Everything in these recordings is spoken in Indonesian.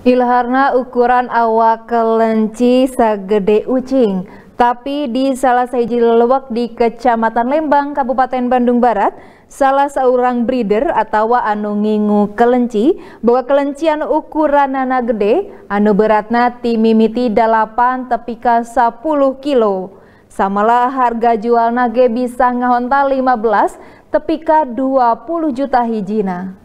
Ilharna ukuran awak kelenci segede ucing, tapi di salah seji lelewak di Kecamatan Lembang, Kabupaten Bandung Barat, salah seorang breeder atau anu ngingu kelenci, bahwa kelencian anu ukuran nana gede, anu beratna timimiti dalapan tepika 10 kilo. Samalah harga jual nage bisa ngahontal 15 tepika 20 juta hijina.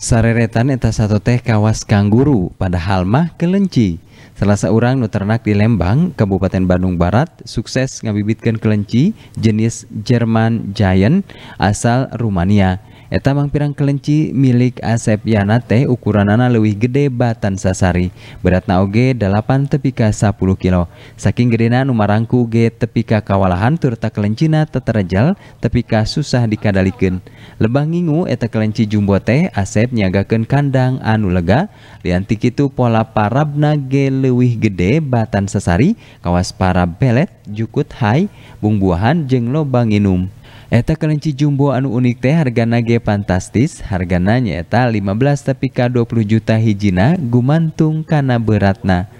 Sareretan eta satu teh kawas kangguru pada halmah kelenci. Salah seorang nuternak di Lembang, Kabupaten Bandung Barat, sukses ngabibitkan kelenci jenis Jerman Giant asal Rumania. Eta mangpirang kelenci milik Asep Yana teh ukuranana lewih gede batan sasari. Beratna oge 8 tepika 10 kilo. Saking gedena numarangku ge tepika kawalahan turta kelencina teterajal tepika susah dikadalikan. lebangingu eta kelenci jumbo teh Asep nyagakan kandang anu lega. Liantik itu pola parabna ge lebih gede batan sasari kawas para belet, jukut hai, bung buahan jeng lobang inum. Eta kelinci jumbo anu unik teh harga nage fantastis, harga nanya eta 15 tapi ka 20 juta hijina gumantung kana beratna.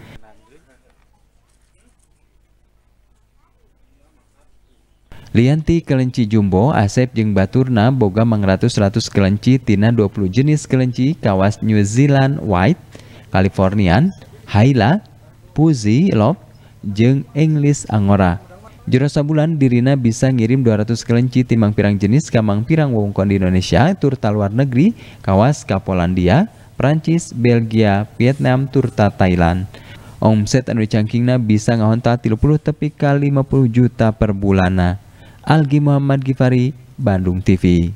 Lianti kelinci jumbo, Asep jeung Baturna boga 100 ratus kelinci tina 20 jenis kelinci kawas New Zealand White, Californian, Haila, Puzi Lop, jeung English Angora. Jero sabulan dirina bisa ngirim 200 kelinci timang pirang jenis kamang pirang wongkon di Indonesia, turta luar negeri, kawas ka Polandia, Prancis, Belgia, Vietnam, turta Thailand. Omset anu cangkingna bisa ngahonta 30 tepi kali 50 juta per bulana. Algi Muhammad Gifari, Bandung TV.